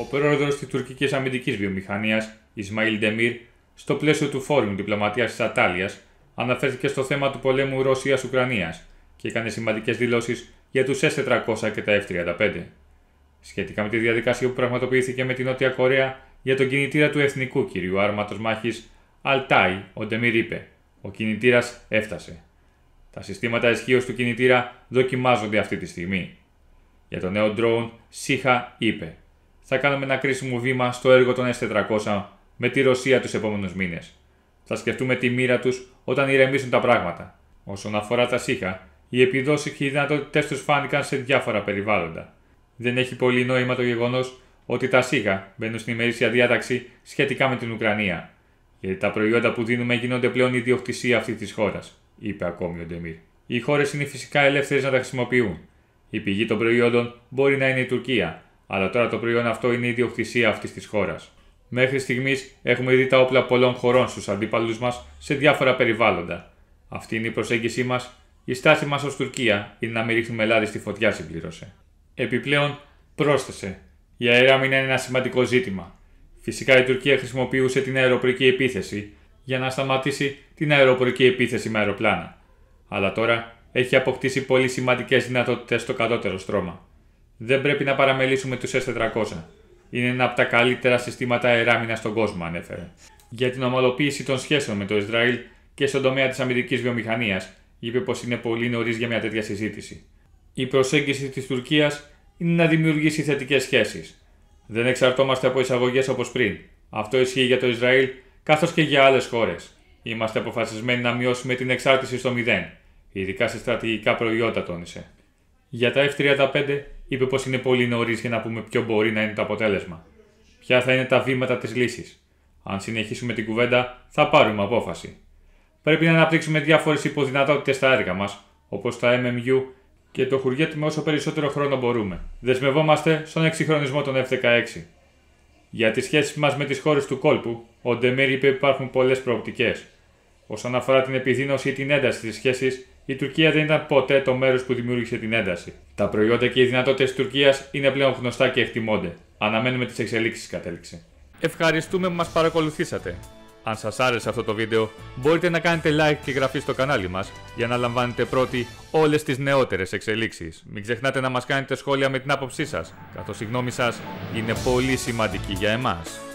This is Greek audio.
ο πρόεδρος της τουρκικής αμυντικής βιομηχανίας, Ισμαήλ Ντεμίρ, στο πλαίσιο του Φόρουμ Διπλωματίας της Ατάλειας, αναφέρθηκε στο θέμα του πολέμου Ρωσία-Ουκρανία και έκανε σημαντικές δηλώσεις για τους S400 και τα F35. Σχετικά με τη διαδικασία που πραγματοποιήθηκε με την Νότια Κορέα για τον κινητήρα του εθνικού κυρίου άρματος μάχης Αλτάι, ο Ντεμίρ είπε: Ο κινητήρας έφτασε. Τα συστήματα ισχύως του κινητήρα δοκιμάζονται αυτή τη στιγμή. Για το νέο drone, Σίχα είπε: θα κάνουμε ένα κρίσιμο βήμα στο έργο των S400 με τη Ρωσία τους επόμενους μήνες. Θα σκεφτούμε τη μοίρα τους όταν ηρεμήσουν τα πράγματα. Όσον αφορά τα ΣΥΧΑ, οι επιδόσεις και οι δυνατότητέ τους φάνηκαν σε διάφορα περιβάλλοντα. Δεν έχει πολύ νόημα το γεγονός ότι τα ΣΥΧΑ μπαίνουν στην ημερήσια διάταξη σχετικά με την Ουκρανία, γιατί τα προϊόντα που δίνουμε γίνονται πλέον ιδιοκτησία αυτή της χώρας, είπε ακόμη ο Ντεμίρ. Οι χώρες είναι φυσικά ελεύθερες να τα χρησιμοποιούν. Η πηγή των προϊόντων μπορεί να είναι η Τουρκία, αλλά τώρα το προϊόν αυτό είναι η ιδιοκτησία αυτής της χώρας. Μέχρι στιγμής έχουμε δει τα όπλα πολλών χωρών στους αντίπαλους μας σε διάφορα περιβάλλοντα. Αυτή είναι η προσέγγιση μας. Η στάση μας ως Τουρκία είναι να μην ρίχνουμε λάδι στη φωτιά, συμπλήρωσε. Επιπλέον, πρόσθεσε, η μην είναι ένα σημαντικό ζήτημα. Φυσικά η Τουρκία χρησιμοποιούσε την αεροπορική επίθεση για να σταματήσει την αεροπορική επίθεση με αεροπλάνα. Αλλά τώρα έχει αποκτήσει πολύ σημαντικές δυνατότητες στο κατώτερο στρώμα. Δεν πρέπει να παραμελήσουμε τους S400. Είναι ένα από τα καλύτερα συστήματα αεράμινα στον κόσμο, ανέφερε. Για την ομαλοποίηση των σχέσεων με το Ισραήλ και στον τομέα της αμυντική βιομηχανίας, είπε πως είναι πολύ νωρίς για μια τέτοια συζήτηση. Η προσέγγιση της Τουρκίας είναι να δημιουργήσει θετικές σχέσεις. Δεν εξαρτώμαστε από εισαγωγές όπως πριν. Αυτό ισχύει για το Ισραήλ καθώς και για άλλες χώρες. Είμαστε αποφασισμένοι να μειώσουμε την εξάρτηση στο μηδέν, ειδικά σε στρατηγικά προϊόντα, τόνισε. Για τα F-35, είπε πως είναι πολύ νωρίς για να πούμε ποιο μπορεί να είναι το αποτέλεσμα. Ποια θα είναι τα βήματα της λύσης. Αν συνεχίσουμε την κουβέντα, θα πάρουμε απόφαση. Πρέπει να αναπτύξουμε διάφορες υποδυνατότητες στα έργα μας, όπως τα MMU και το με όσο περισσότερο χρόνο μπορούμε. Δεσμευόμαστε στον εξυγχρονισμό των F-16. Για τις σχέσεις μας με τις χώρες του κόλπου, ο Ντεμέρ είπε υπάρχουν πολλές προοπτικές. Όσον αφορά την επιδείνωση ή την ένταση της σχέσης, η Τουρκία δεν ήταν ποτέ το μέρος που δημιούργησε την ένταση. Τα προϊόντα και οι δυνατότητες της Τουρκίας είναι πλέον γνωστά και εκτιμώνται. Αναμένουμε τις εξελίξεις, κατέληξε. Ευχαριστούμε που μας παρακολουθήσατε. Αν σας άρεσε αυτό το βίντεο, μπορείτε να κάνετε like και εγγραφή στο κανάλι μας για να λαμβάνετε πρώτοι όλες τις νεότερες εξελίξεις. Μην ξεχνάτε να μας κάνετε σχόλια με την άποψή σας, καθώς η γνώμη σας είναι πολύ σημαντική για εμάς.